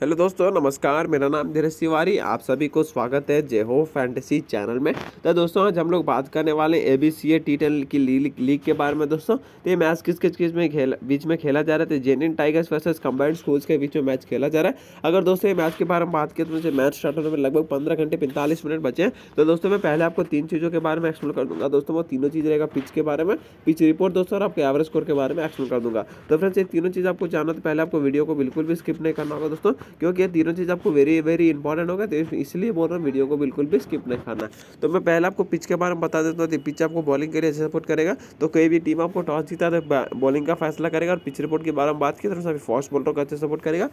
hello दोस्तों नमस्कार मेरा नाम धीरज तिवारी आप सभी को स्वागत है जय हो फैंटेसी चैनल में तो दोस्तों आज हम लोग बात करने वाले A B C A T ten की लीग लीग के बारे में दोस्तों तो ये मैच किस किस किस में खेल बीच में खेला जा रहा है Jenin Tigers versus Combined Schools के बीच में मैच खेला जा रहा है अगर दोस्तों ये मैच के बारे में बात करें तो मुझे मैच स्टार्ट होने में लगभग पंद्रह घंटे पैंतालीस मिनट बचे हैं तो दोस्तों मैं पहले आपको तीन चीज़ों के बारे में एक्सप्लेन कर दूँगा दोस्तों वो तीनों चीज़ रहेगा पिच के बारे में पिच रिपोर्ट दोस्तों और आपके एवरेज स्कोर के बारे में एक्सप्लेन कर दूँगा तो फ्रेंड्स ये तीनों चीज़ आपको जानना तो पहले आपको वीडियो को बिल्कुल भी स्किप नहीं करना होगा दोस्तों क्योंकि ये तीनों चीज़ आपको वेरी वेरी इंपॉर्टेंट होगा तो इसलिए बोल रहा हूँ वीडियो को बिल्कुल भी स्किप नहीं करना तो मैं पहले आपको पिच के बारे में बता देता हूँ पिच तो आपको बॉलिंग के लिए अच्छे सपोर्ट करेगा तो कोई भी टीम आपको टॉस जीता तो बॉलिंग का फैसला करेगा और पिच रिपोर्ट के बारे में बात की तो फास्ट बॉलरों का अच्छे सपोर्ट करेगा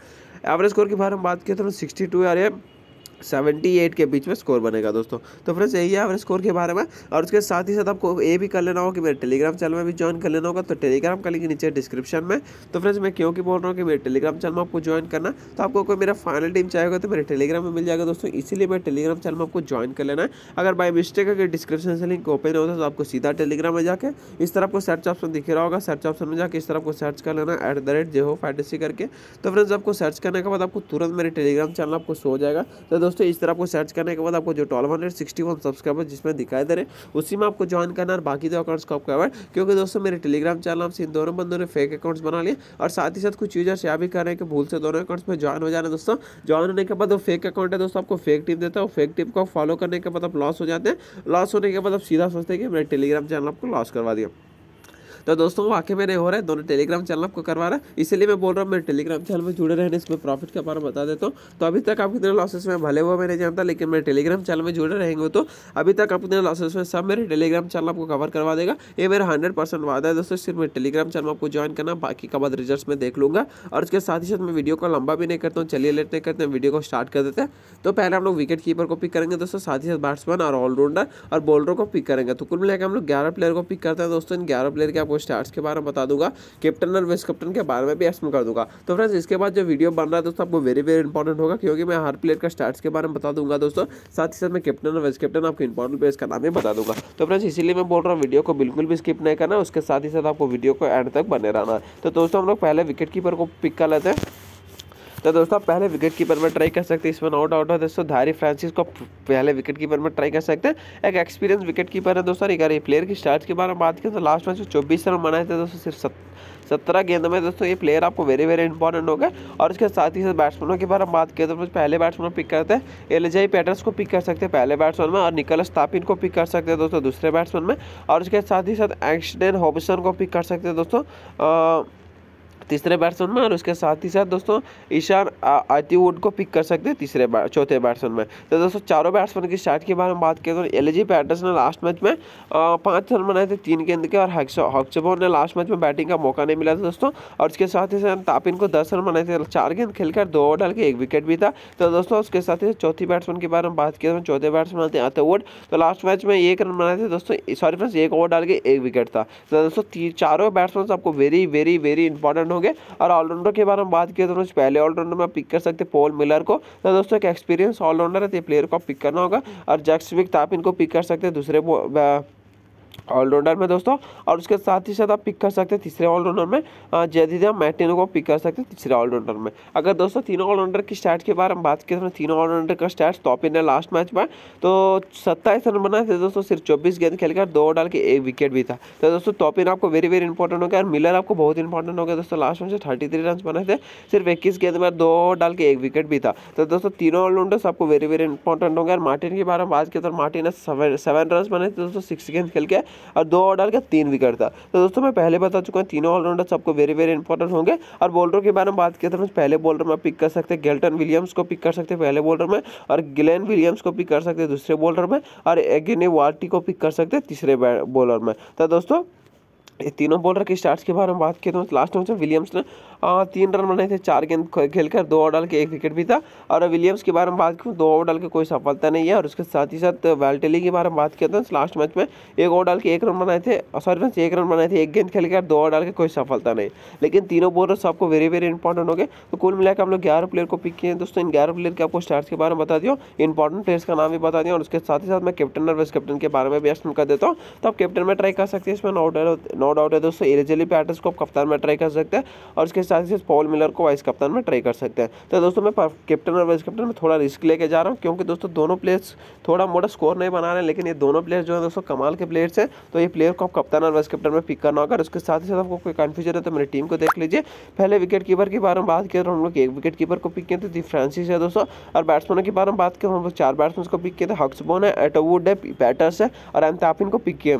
एवरेज स्कोर के बारे में बात की तो सिक्सटी टू आ रही है सेवेंटी एट के बीच में स्कोर बनेगा दोस्तों तो फ्रेंड्स यही है स्कोर के बारे में और उसके साथ ही साथ आपको ये भी कर लेना होगा कि मेरे टेलीग्राम चैनल में भी ज्वाइन कर लेना होगा तो टेलीग्राम का लिंक नीचे डिस्क्रिप्शन में तो फ्रेंड्स मैं क्योंकि बोल रहा हूँ कि मेरे टेलीग्राम चैनल में आपको ज्वाइन करना तो आपको कोई मेरा फाइनल टीम चाहेगा तो मेरे टेलीग्राम में मिल जाएगा दोस्तों इसीलिए मेरे टेलीग्राम चैनल में आपको ज्वाइन कर लेना है अगर बाई मिस्टेक अगर डिस्क्रिप्शन से लिंक ओपन होता है तो आपको सीधा टेलीग्राम में जाकर इस तरह आपको सर्च ऑप्शन दिख रहा होगा सर्च ऑप्शन में जाकर इस तरह आपको सर्च कर लेना एट द रेट जेहो फैटेसी करके तो फ्रेंड्स आपको सर्च करने के बाद आपको तुरंत मेरे टेलीग्राम चैनल आपको सो जाएगा तो दोस्तों इस तरह आपको सर्च करने के बाद आपको जो twelve hundred sixty one subscriber जिसमें दिखाई दे रहे उसी में आपको ज्वाइन करना और बाकी दो अकाउंट्स को आपको कवर क्योंकि दोस्तों मेरे टेलीग्राम चैनल आपसे इन दोनों बंदों ने फेक अकाउंट्स बना लिए और साथ ही साथ कुछ यूजर्स यहाँ भी कर रहे हैं कि भूल से दोनों अकाउंट्स में ज्वाइन हो जाने दोस्तों ज्वाइन होने के बाद वो फेक अकाउंट है दोस्तों आपको फेक टिप देता है फेक टिप को फॉलो करने के बाद आप लॉस हो जाते हैं लॉस होने के बाद आप सीधा सोचते हैं कि मेरे टेलीग्राम चैनल आपको लॉस करवा दिया तो दोस्तों वाकई में नहीं हो रहा है दोनों टेलीग्राम चैनल आपको करवा रहा है इसीलिए मैं बोल रहा हूँ मेरे टेलीग्राम चैनल में जुड़े रहने इसमें प्रॉफिट के बारे में बता देता हूँ तो अभी तक आप कितने लॉसेस में भले हुआ मैं नहीं जानता लेकिन मेरे टेलीग्राम चैनल में जुड़े रहेंगे तो अभी तक आप कितने लॉसेस में सब मेरे टेलीग्राम चैनल आपको कवर करवा देगा ये मेरा हंड्रेड परसेंट वादा है दोस्तों सिर्फ मेरे टेलीग्राम चैनल आपको ज्वाइन करना बाकी का बाद रिजल्ट में देख लूँगा और उसके साथ ही साथ मैं वीडियो को लंबा भी नहीं करता हूँ चलिए लेट नहीं करते हैं वीडियो को स्टार्ट कर देते हैं तो पहले हम लोग विकेट कीपर को पिक करेंगे दोस्तों साथ ही साथ बैट्समैन और ऑलराउंडर और बॉलरों को पिक करेंगे तो कुल मिलाकर हम लोग ग्यारह प्लेयर को पिक करते हैं दोस्तों इन ग्यारह प्लेयर के आपको आपको स्टार्स के बारे में बता दूंगा कैप्टन और वाइस कैप्टन के बारे में भी एक्सप्लेन कर दूंगा तो फ्रेंड्स इसके बाद जो वीडियो बन रहा है दोस्तों आपको वेरी वेरी इंपॉर्टेंट होगा क्योंकि मैं हर प्लेयर का स्टार्स के बारे में बता दूंगा दोस्तों साथ ही साथ मैं कैप्टन और वाइस कैप्टन आपको इंपॉर्टेंट प्लेयर का नाम भी बता दूंगा तो फ्रेंड्स इसीलिए मैं बोल रहा हूँ वीडियो को बिल्कुल भी स्किप नहीं करना उसके साथ ही साथ आपको वीडियो को एंड तक बने रहना तो दोस्तों हम लोग पहले विकेट कीपर को पिक कर लेते हैं तो दोस्तों आप पहले विकेट कीपर में ट्राई कर सकते हैं इसमें नो डाउट है दोस्तों धारी फ्रांसिस को पहले विकेट कीपर में ट्राई कर सकते हैं एक एक्सपीरियंस विकेट कीपर है दोस्तों अगर ये प्लेयर की स्टार्ट के बारे में बात करें तो लास्ट मैच में चौबीस रन बनाए थे दोस्तों सिर्फ सत्रह गेंद में दोस्तों ये प्लेयर आपको वेरी वेरी इंपॉर्टेंट होगा और उसके साथ ही साथ बैट्समैनों के बारे में बात करें तो पहले बैट्समैन पिक करते हैं एलजाई पैटर्स को पिक कर सकते हैं पहले बैट्समैन में और निकल तापिन को पिक कर सकते हैं दोस्तों दूसरे बैट्समैन में और उसके साथ ही साथ एक्सडेन होबसन को पिक कर सकते हैं दोस्तों तीसरे बैट्समैन में और उसके साथ ही साथ दोस्तों ईशान आतीवुड को पिक कर सकते हैं तीसरे चौथे बैट्समैन में तो दोस्तों चारों बैट्समैन की स्टार्ट के बारे में बात करें तो जी पैटर्स ने लास्ट मैच में पाँच रन बनाए थे तीन गेंद के और हॉक्सबोर ने लास्ट मैच में बैटिंग का मौका नहीं मिला था दोस्तों और उसके साथ ही साथ तापिन को दस रन बनाए थे चार गेंद खेलकर दो ओवर डाल के एक विकेट भी था तो दोस्तों उसके साथ ही चौथी बैट्समैन के बारे में बात किया तो चौथे बैट्समैन थे आतीवुड तो लास्ट मैच में एक रन बनाए थे दोस्तों सॉरी फ्रेंड्स एक ओवर डाल के एक विकेट था तो दोस्तों चारों बैट्समैन आपको वेरी वेरी वेरी इंपॉर्टेंट होंगे होंगे और ऑलराउंडर के बारे में बात की तो पहले ऑलराउंडर में पिक कर सकते पॉल मिलर को तो दोस्तों एक एक्सपीरियंस ऑलराउंडर है तो प्लेयर को पिक करना होगा और जैक्सविक तो आप इनको पिक कर सकते दूसरे ऑलराउंडर में दोस्तों और उसके साथ ही साथ आप पिक कर सकते हैं तीसरे ऑलराउंडर में जदीदा मैटिनो को पिक कर सकते हैं तीसरे ऑलराउंडर में अगर दोस्तों तीनों ऑलराउंडर की स्टार्ट के बारे में बात करें तो तीनों ऑलराउंडर का स्टार्ट टॉप इन है लास्ट मैच में तो सत्ताईस रन बनाए थे दोस्तों सिर्फ चौबीस गेंद खेलकर दो डाल के एक विकेट भी था तो दोस्तों टॉप इन आपको वेरी वेरी इंपॉर्टेंट हो गया और मिलर आपको बहुत इंपॉर्टेंट हो गया दोस्तों लास्ट मैच में थर्टी थ्री रन बनाए थे सिर्फ इक्कीस गेंद में दो डाल के एक विकेट भी था तो दोस्तों तीनों ऑलराउंडर्स आपको वेरी वेरी इंपॉर्टेंट हो गया और मार्टिन के बारे में बात करें तो मार्टिन ने सेवन रन बनाए थे दोस्तों सिक्स गेंद खेल के और दो ऑर्डर का तीन विकेट था तो दोस्तों मैं पहले बता चुका हूँ तीनों ऑलराउंडर सबको वेरी वेरी इंपॉर्टेंट होंगे और बॉलरों के बारे में बात करते तो हैं पहले बॉलर में पिक कर सकते हैं गेल्टन विलियम्स को पिक कर सकते हैं पहले बॉलर में और ग्लैन विलियम्स को पिक कर सकते हैं दूसरे बॉलर में और एगेनी वार्टी को पिक कर सकते हैं तीसरे बॉलर में तो दोस्तों तीनों बॉलर के स्टार्ट्स के बारे में बात किया तो लास्ट मैच में विलियम्स ने तीन रन बनाए थे चार गेंद खेलकर दो ओवर डाल के एक विकेट भी था और विलियम्स के बारे में बात करूँ दो ओवर डाल के कोई सफलता नहीं है और उसके साथ ही साथ वैल्टेली के बारे में बात किया था लास्ट मैच में एक ओवर डाल के एक रन बनाए थे सॉरी फ्रेंड्स एक रन बनाए थे एक गेंद खेल के दो ओवर डाल के कोई सफलता नहीं लेकिन तीनों बॉलर सबको वेरी वेरी इंपॉर्टेंट हो गए तो कुल मिलाकर हम लोग ग्यारह प्लेयर को पिक किए हैं दोस्तों इन ग्यारह प्लेयर के आपको स्टार्ट के बारे में बता दियो इंपॉर्टेंट प्लेयर्स का नाम भी बता दिया और उसके साथ ही साथ मैं कैप्टन और वाइस कैप्टन के बारे में भी एक्शन कर देता हूँ तो आप कैप्टन में ट्राई कर सकते हैं इसमें नो डाउट नो डाउट है दोस्तों एरेजली पैटर्स को आप कप्तान में ट्राई कर सकते हैं और इसके साथ ही पॉल मिलर को वाइस कप्तान में ट्राई कर सकते हैं तो दोस्तों मैं कैप्टन और वाइस कप्टन में थोड़ा रिस्क लेके जा रहा हूँ क्योंकि दोस्तों दोनों प्लेयर्स थोड़ा मोटा स्कोर नहीं बना रहे हैं लेकिन ये दोनों प्लेयर जो है दोस्तों कमाल के प्लेयर्स हैं तो ये प्लेयर को आप कप्तान और वाइस कप्टन में पिक करना होगा उसके साथ ही साथ आपको कोई कन्फ्यूजन है तो मेरी टीम को देख लीजिए पहले विकेट कीपर के बारे में बात किया तो हम लोग एक विकेट कीपर को पिक किए थे दी फ्रांसिस है दोस्तों और बैट्समैनों के बारे में बात किया हम लोग चार बैट्समैन को पिक किए थे हक्सबोन है एटोवुड है पैटर्स है और एम तापिन को पिक किए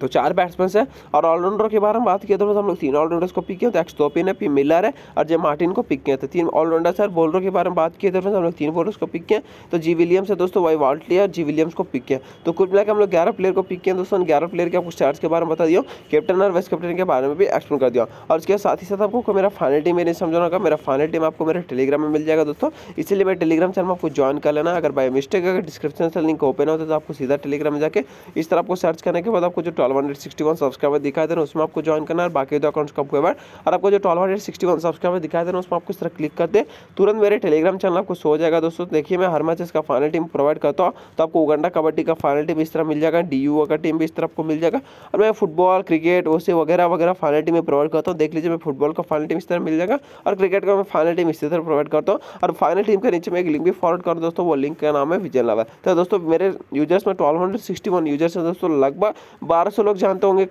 तो चार बैट्समैन तो तो है और ऑलराउंडर तो के बारे में बात किए तो हम लोग तीन ऑलराउंडर्स को पिक किए तो एक्सटोपिन है पी मिलर है और जे मार्टिन को पिक किए तो तीन ऑलराउंडर सर बॉलरों के बारे में बात किए तो हम लोग तीन बॉलर्स को पिक किए तो जी विलियम्स है दोस्तों वाई वाल्टी और जी विलियम्स को पिक किया तो कुछ मिलाकर हम लोग ग्यारह प्लेयर को पिक किए दोस्तों ग्यारह प्लेयर के आपको स्टार्स के बारे में बता दिया कैप्टन और वाइस कैप्टन के बारे में भी एक्सप्लेन कर दिया और उसके साथ ही साथ आपको मेरा फाइनल टीम मेरे समझाना होगा मेरा फाइनल टीम आपको मेरे टेलीग्राम में मिल जाएगा दोस्तों इसीलिए मेरे टेलीग्राम चैनल आपको ज्वाइन कर लेना अगर बाई मिस्टेक अगर डिस्क्रिप्शन से लिंक ओपन होता है तो आपको सीधा टेलीग्राम में जाकर इस तरह आपको सर्च करने के बाद आपको जो twelve hundred sixty one subscriber दिखाई दे रहे हैं उसमें आपको ज्वाइन करना है बाकी दो अकाउंट्स का आपको बार और आपको जो twelve hundred sixty one subscriber दिखाई दे रहे हैं उसमें आपको इस तरह क्लिक करते तुरंत मेरे टेलीग्राम चैनल आपको सो जाएगा दोस्तों देखिए मैं हर मैच इसका फाइनल टीम प्रोवाइड करता हूँ तो आपको उगंडा कबड्डी का फाइनल टीम इस तरह मिल जाएगा डी का टीम भी इस तरह आपको मिल जाएगा और मैं फुटबॉल क्रिकेट वैसे वगैरह वगैरह फाइनल टीम प्रोवाइड करता हूँ देख लीजिए मैं फुटबॉल का फाइनल टीम इस तरह मिल जाएगा और क्रिकेट का मैं फाइनल टीम इसी तरह प्रोवाइड करता हूँ और फाइनल टीम के नीचे मैं एक लिंक भी फॉरवर्ड करूँ दोस्तों वो लिंक का नाम है विजय लावा तो दोस्तों मेरे यूजर्स में twelve hundred sixty one users हैं दोस्तों लगभग बारह सौ लोग जानते होंगे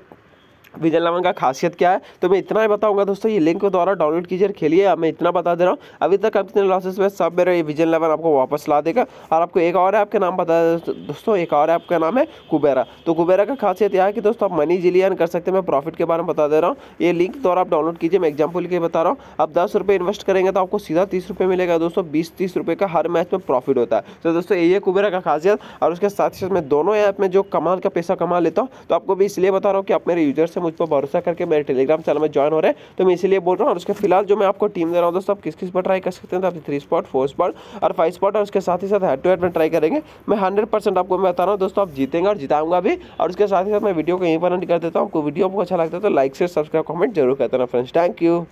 विजय इलेवन का खासियत क्या है तो मैं इतना ही बताऊंगा दोस्तों ये लिंक के द्वारा डाउनलोड कीजिए खेलिए अब मैं इतना बता दे रहा हूँ अभी तक इतने लॉसेस में सब मेरा विजन विजय आपको वापस ला देगा और आपको एक और ऐप का नाम बता दोस्तों एक और ऐप का नाम है कुबेरा तो कुबेरा का खासियत यह है कि दोस्तों आप मनी जिली अर्न कर सकते हैं मैं प्रॉफिट के बारे में बता दे रहा हूँ ये लिंक द्वारा आप डाउनलोड कीजिए मैं एग्जाम्पल के बता रहा हूँ आप दस रुपये इन्वेस्ट करेंगे तो आपको सीधा तीस रुपये मिलेगा दोस्तों बीस तीस रुपये का हर मैच में प्रॉफिट होता है तो दोस्तों ये कुबेरा का खासियत और उसके साथ ही साथ मैं दोनों ऐप में जो कमाल का पैसा कमा लेता हूँ तो आपको भी इसलिए बता रहा हूँ कि आप मेरे यूजर से मुझ पर भरोसा करके मेरे टेलीग्राम चैनल में ज्वाइन हो रहे हैं तो मैं इसलिए बोल रहा हूँ और उसके फिलहाल जो मैं आपको टीम दे रहा हूँ दोस्तों आप किस किस पर ट्राई कर सकते हैं तो आप थ्री स्पॉट फोर स्पॉट और फाइव स्पॉट और उसके साथ ही साथ हेड टू हेड में ट्राई करेंगे मैं हंड्रेड परसेंट आपको बता रहा हूँ दोस्तों आप जीतेंगे और जिताऊंगा भी और उसके साथ ही साथ मैं वीडियो को यहीं पर एंड कर देता हूँ आपको वीडियो आपको अच्छा लगता है तो लाइक से सब्सक्राइब कमेंट जरूर करता ना फ्रेंड्स थैंक यू